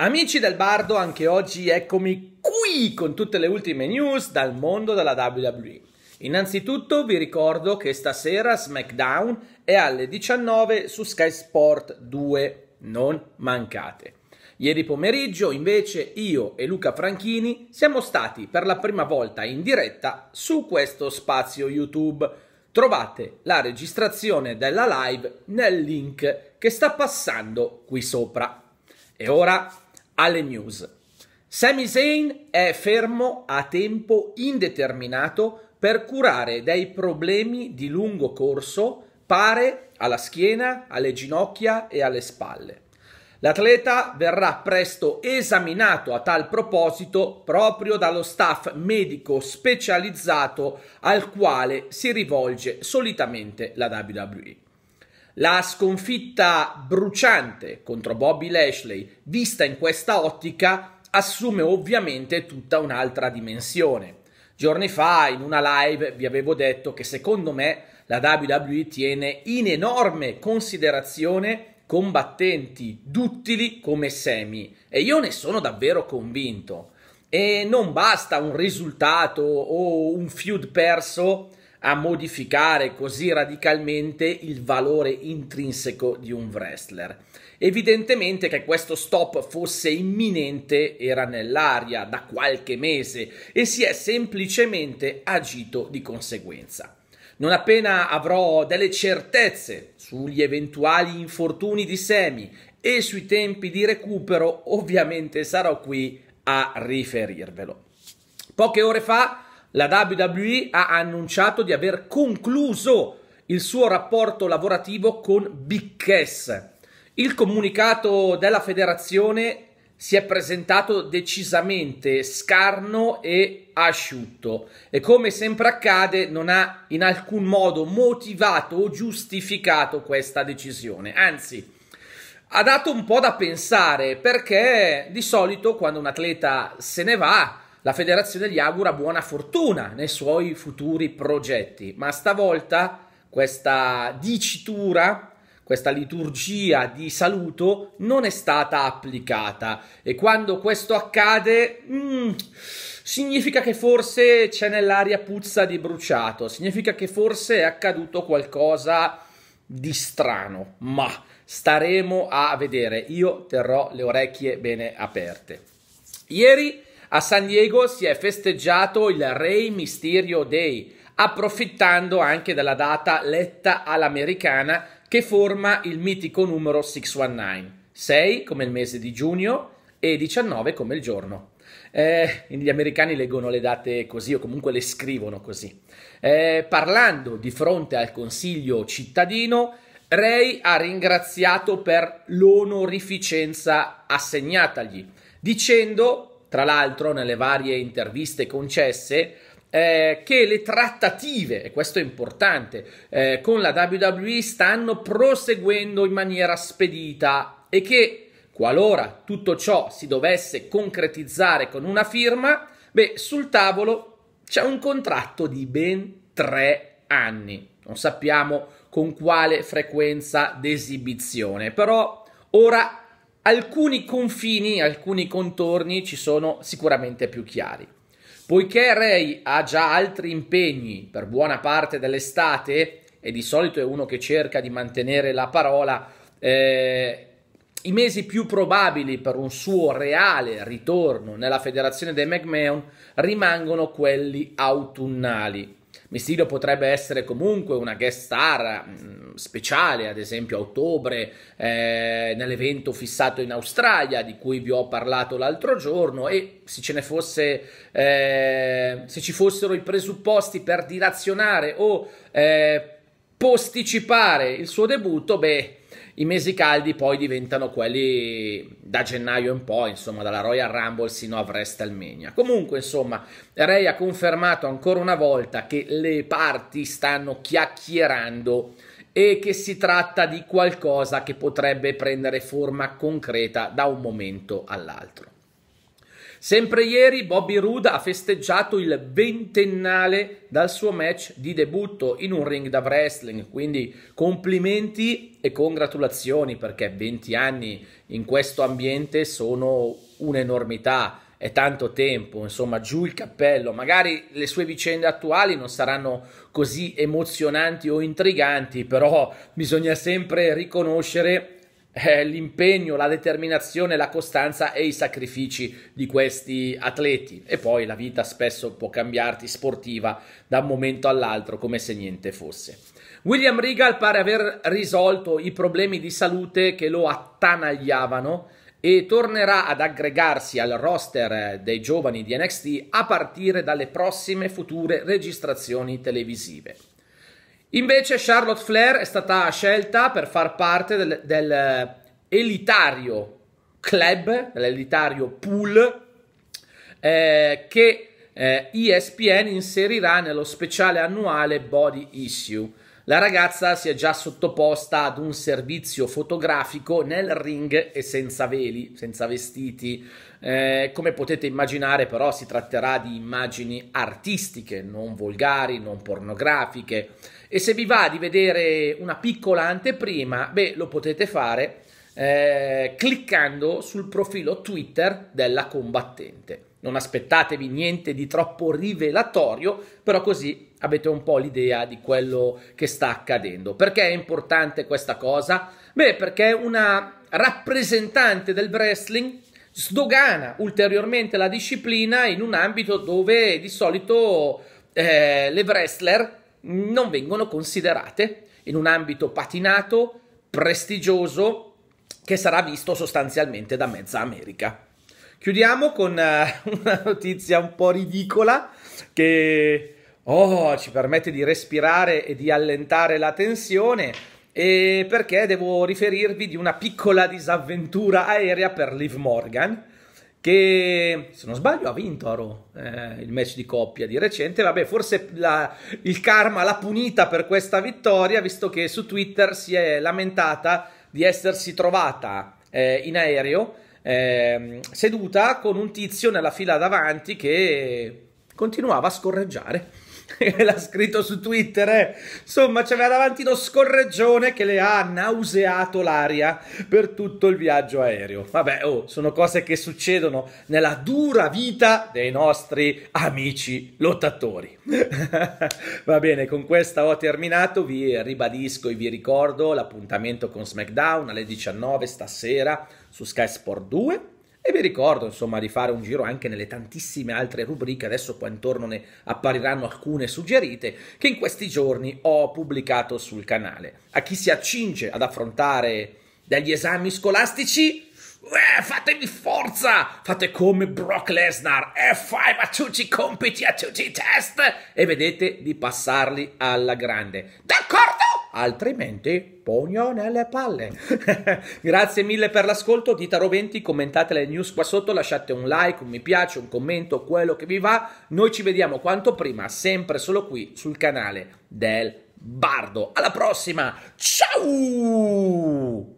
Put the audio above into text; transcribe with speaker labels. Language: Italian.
Speaker 1: Amici del Bardo, anche oggi eccomi qui con tutte le ultime news dal mondo della WWE. Innanzitutto vi ricordo che stasera SmackDown è alle 19 su Sky Sport 2, non mancate. Ieri pomeriggio invece io e Luca Franchini siamo stati per la prima volta in diretta su questo spazio YouTube. Trovate la registrazione della live nel link che sta passando qui sopra. E ora alle news. Sami Zayn è fermo a tempo indeterminato per curare dei problemi di lungo corso pare alla schiena, alle ginocchia e alle spalle. L'atleta verrà presto esaminato a tal proposito proprio dallo staff medico specializzato al quale si rivolge solitamente la WWE. La sconfitta bruciante contro Bobby Lashley, vista in questa ottica, assume ovviamente tutta un'altra dimensione. Giorni fa in una live vi avevo detto che secondo me la WWE tiene in enorme considerazione combattenti duttili come Semi e io ne sono davvero convinto. E non basta un risultato o un feud perso a modificare così radicalmente il valore intrinseco di un wrestler. Evidentemente che questo stop fosse imminente era nell'aria da qualche mese e si è semplicemente agito di conseguenza. Non appena avrò delle certezze sugli eventuali infortuni di Semi e sui tempi di recupero, ovviamente sarò qui a riferirvelo. Poche ore fa la WWE ha annunciato di aver concluso il suo rapporto lavorativo con Big S. Il comunicato della federazione si è presentato decisamente scarno e asciutto e come sempre accade non ha in alcun modo motivato o giustificato questa decisione. Anzi, ha dato un po' da pensare perché di solito quando un atleta se ne va la federazione gli augura buona fortuna nei suoi futuri progetti, ma stavolta questa dicitura, questa liturgia di saluto non è stata applicata e quando questo accade mm, significa che forse c'è nell'aria puzza di bruciato, significa che forse è accaduto qualcosa di strano, ma staremo a vedere, io terrò le orecchie bene aperte. Ieri a San Diego si è festeggiato il Rey Mysterio Day, approfittando anche della data letta all'americana che forma il mitico numero 619, 6 come il mese di giugno e 19 come il giorno. Eh, gli americani leggono le date così o comunque le scrivono così. Eh, parlando di fronte al Consiglio cittadino, Ray ha ringraziato per l'onorificenza assegnatagli, dicendo tra l'altro nelle varie interviste concesse, eh, che le trattative, e questo è importante, eh, con la WWE stanno proseguendo in maniera spedita e che qualora tutto ciò si dovesse concretizzare con una firma, beh, sul tavolo c'è un contratto di ben tre anni. Non sappiamo con quale frequenza d'esibizione, però ora alcuni confini, alcuni contorni ci sono sicuramente più chiari. Poiché Ray ha già altri impegni per buona parte dell'estate, e di solito è uno che cerca di mantenere la parola, eh, i mesi più probabili per un suo reale ritorno nella federazione dei McMahon rimangono quelli autunnali. Mistilo potrebbe essere comunque una guest star mh, mm, speciale, ad esempio a ottobre, eh, nell'evento fissato in Australia, di cui vi ho parlato l'altro giorno, e se ce ne fosse, eh, se ci fossero i presupposti per dilazionare o eh, posticipare il suo debutto, beh i mesi caldi poi diventano quelli da gennaio in poi, insomma, dalla Royal Rumble sino a WrestleMania. Comunque, insomma, Ray ha confermato ancora una volta che le parti stanno chiacchierando e che si tratta di qualcosa che potrebbe prendere forma concreta da un momento all'altro. Sempre ieri Bobby Roode ha festeggiato il ventennale dal suo match di debutto in un ring da wrestling, quindi complimenti e congratulazioni perché 20 anni in questo ambiente sono un'enormità è tanto tempo, insomma, giù il cappello. Magari le sue vicende attuali non saranno così emozionanti o intriganti, però bisogna sempre riconoscere eh, l'impegno, la determinazione, la costanza e i sacrifici di questi atleti. E poi la vita spesso può cambiarti sportiva da un momento all'altro come se niente fosse. William Regal pare aver risolto i problemi di salute che lo attanagliavano e tornerà ad aggregarsi al roster eh, dei giovani di NXT a partire dalle prossime future registrazioni televisive. Invece Charlotte Flair è stata scelta per far parte del, del eh, elitario club, dell'elitario pool eh, che eh, ESPN inserirà nello speciale annuale Body Issue. La ragazza si è già sottoposta ad un servizio fotografico nel ring e senza veli, senza vestiti. Eh, come potete immaginare però si tratterà di immagini artistiche, non volgari, non pornografiche. E se vi va di vedere una piccola anteprima, beh, lo potete fare eh, cliccando sul profilo Twitter della combattente. Non aspettatevi niente di troppo rivelatorio, però così avete un po' l'idea di quello che sta accadendo. Perché è importante questa cosa? Beh, perché una rappresentante del wrestling sdogana ulteriormente la disciplina in un ambito dove di solito eh, le wrestler non vengono considerate, in un ambito patinato, prestigioso, che sarà visto sostanzialmente da mezza America. Chiudiamo con eh, una notizia un po' ridicola che oh, ci permette di respirare e di allentare la tensione e perché devo riferirvi di una piccola disavventura aerea per Liv Morgan che se non sbaglio ha vinto a eh, il match di coppia di recente, vabbè forse la, il karma l'ha punita per questa vittoria visto che su Twitter si è lamentata di essersi trovata eh, in aereo Ehm, seduta con un tizio nella fila davanti che continuava a scorreggiare. l'ha scritto su Twitter, eh. insomma c'aveva davanti uno scorreggione che le ha nauseato l'aria per tutto il viaggio aereo. Vabbè, oh, sono cose che succedono nella dura vita dei nostri amici lottatori. Va bene, con questa ho terminato, vi ribadisco e vi ricordo l'appuntamento con SmackDown alle 19 stasera su Sky Sport 2 e vi ricordo insomma di fare un giro anche nelle tantissime altre rubriche, adesso qua intorno ne appariranno alcune suggerite, che in questi giorni ho pubblicato sul canale. A chi si accinge ad affrontare degli esami scolastici, eh, fatemi forza! Fate come Brock Lesnar eh, e fai a tutti i compiti, a tutti i test e vedete di passarli alla grande. D'accordo? altrimenti pugno nelle palle. Grazie mille per l'ascolto, dita Roventi, commentate le news qua sotto, lasciate un like, un mi piace, un commento, quello che vi va. Noi ci vediamo quanto prima, sempre solo qui sul canale del Bardo. Alla prossima, ciao!